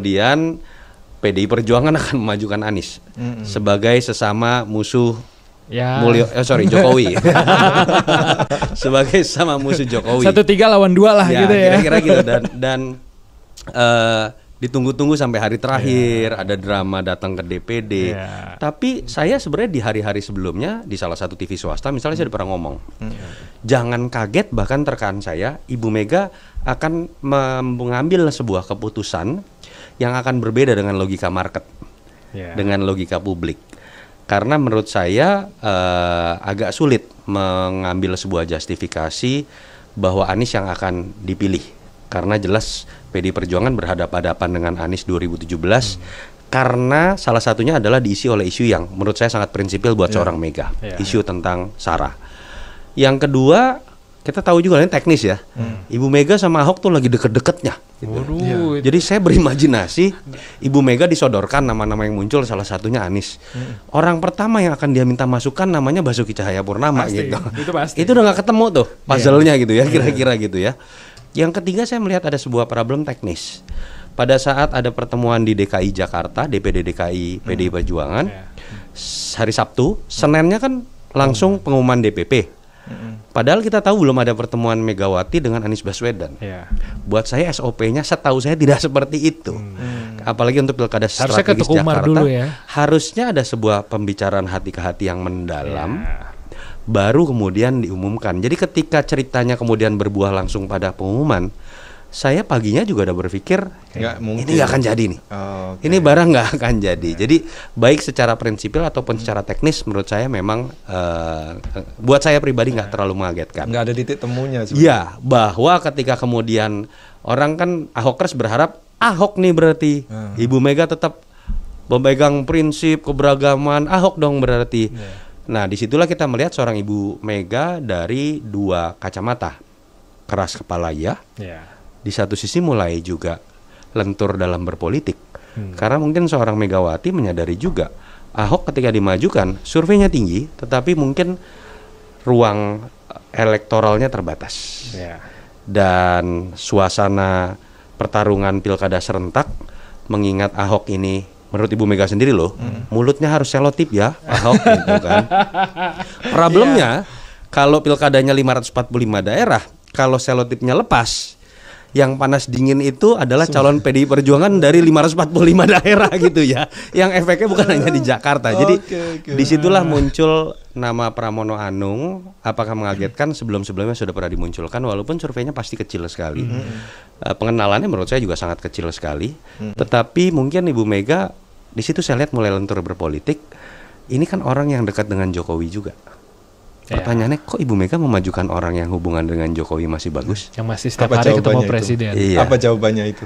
kemudian PDI Perjuangan akan memajukan Anies mm -hmm. sebagai sesama musuh Ya. Mulyo, eh, sorry Jokowi. Sebagai sesama musuh Jokowi. Satu tiga lawan dua lah ya, gitu ya. Kira-kira gitu dan dan uh, ditunggu-tunggu sampai hari terakhir, yeah. ada drama datang ke DPD. Yeah. Tapi saya sebenarnya di hari-hari sebelumnya di salah satu TV swasta misalnya mm. saya hmm. pernah ngomong. Mm. Jangan kaget bahkan terkan saya Ibu Mega akan mengambil sebuah keputusan yang akan berbeda dengan logika market. Yeah. Dengan logika publik. Karena menurut saya uh, agak sulit mengambil sebuah justifikasi bahwa Anies yang akan dipilih karena jelas PD Perjuangan berhadapan-hadapan dengan Anies 2017 hmm karena salah satunya adalah diisi oleh isu yang menurut saya sangat prinsipil buat yeah. seorang Mega, yeah, isu tentang Sarah. Yang kedua, kita tahu juga ini teknis ya. Hmm. Ibu Mega sama Ahok tuh lagi deket-deketnya. Gitu. Iya. Jadi saya berimajinasi Ibu Mega disodorkan nama-nama yang muncul salah satunya Anies. Hmm. Orang pertama yang akan dia minta masukan namanya Basuki Cahayapurnama pasti, gitu. Itu pasti. Itu udah gak ketemu tuh iya. puzzle-nya yeah. gitu ya iya. kira-kira yeah. gitu ya. Yang ketiga saya melihat ada sebuah problem teknis. Pada saat ada pertemuan di DKI Jakarta, DPD DKI hmm. PDI Perjuangan, yeah. hari Sabtu, hmm. Seninnya kan langsung hmm. pengumuman DPP. Hmm. Padahal kita tahu belum ada pertemuan Megawati dengan Anies Baswedan. Yeah. Buat saya SOP-nya setahu saya tidak seperti itu. Hmm. Apalagi untuk pilkada harusnya strategis Jakarta, dulu ya. harusnya ada sebuah pembicaraan hati ke hati yang mendalam. Yeah baru kemudian diumumkan. Jadi ketika ceritanya kemudian berbuah langsung pada pengumuman, saya paginya juga udah berpikir nggak mungkin. ini nggak akan jadi nih, oh, okay. ini barang nggak akan jadi. Okay. Iya. Jadi baik secara prinsipil ataupun hmm. secara teknis menurut saya memang uh, buat saya pribadi nggak yeah. terlalu mengagetkan. Nggak ada titik temunya. Iya bahwa ketika kemudian orang kan ahokers berharap ahok nih berarti hmm. ibu Mega tetap memegang prinsip keberagaman ahok dong berarti. Yeah Nah, disitulah kita melihat seorang ibu mega dari dua kacamata. Keras kepala ya. Yeah. Di satu sisi mulai juga lentur dalam berpolitik. Hmm. Karena mungkin seorang Megawati menyadari juga Ahok ketika dimajukan surveinya tinggi, tetapi mungkin ruang eh, elektoralnya terbatas. Yeah. Dan suasana pertarungan pilkada serentak mengingat Ahok ini menurut Ibu Mega sendiri loh, hmm. mulutnya harus selotip ya, Ahok gitu kan. Problemnya yeah. kalau pilkadanya 545 daerah, kalau selotipnya lepas, yang panas dingin itu adalah calon PDI Perjuangan dari 545 daerah gitu ya. Yang efeknya bukan hanya di Jakarta. Jadi okay, okay. disitulah muncul nama Pramono Anung. Apakah mengagetkan sebelum-sebelumnya sudah pernah dimunculkan walaupun surveinya pasti kecil sekali. Mm -hmm. Eh, pengenalannya menurut saya juga sangat kecil sekali. Mm -hmm. Tetapi mungkin Ibu Mega di situ saya lihat mulai lentur berpolitik. Ini kan orang yang dekat dengan Jokowi juga. Iya. Pertanyaannya kok Ibu Mega memajukan orang yang hubungan dengan Jokowi masih bagus? Yang masih setiap Apa hari ketemu itu? presiden. Iya. Apa jawabannya itu?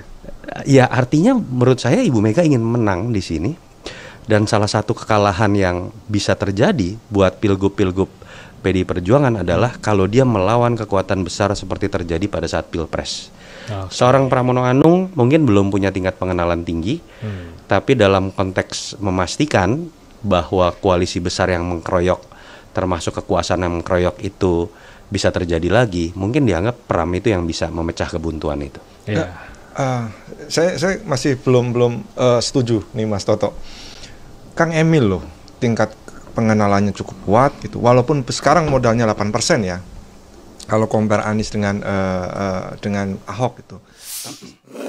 Ya artinya menurut saya Ibu Mega ingin menang di sini dan salah satu kekalahan yang bisa terjadi buat pilgub-pilgub PDI Perjuangan adalah kalau dia melawan kekuatan besar seperti terjadi pada saat pilpres. Okay. Seorang Pramono Anung mungkin belum punya tingkat pengenalan tinggi, hmm. tapi dalam konteks memastikan bahwa koalisi besar yang mengkroyok termasuk kekuasaan yang mengkroyok itu bisa terjadi lagi, mungkin dianggap peram itu yang bisa memecah kebuntuan itu. Yeah. Iya. Eh, uh, saya saya masih belum belum uh, setuju nih Mas Toto. Kang Emil loh, tingkat pengenalannya cukup kuat gitu. Walaupun sekarang modalnya 8% ya. Kalau compare Anies dengan uh, uh, dengan Ahok itu. Tapi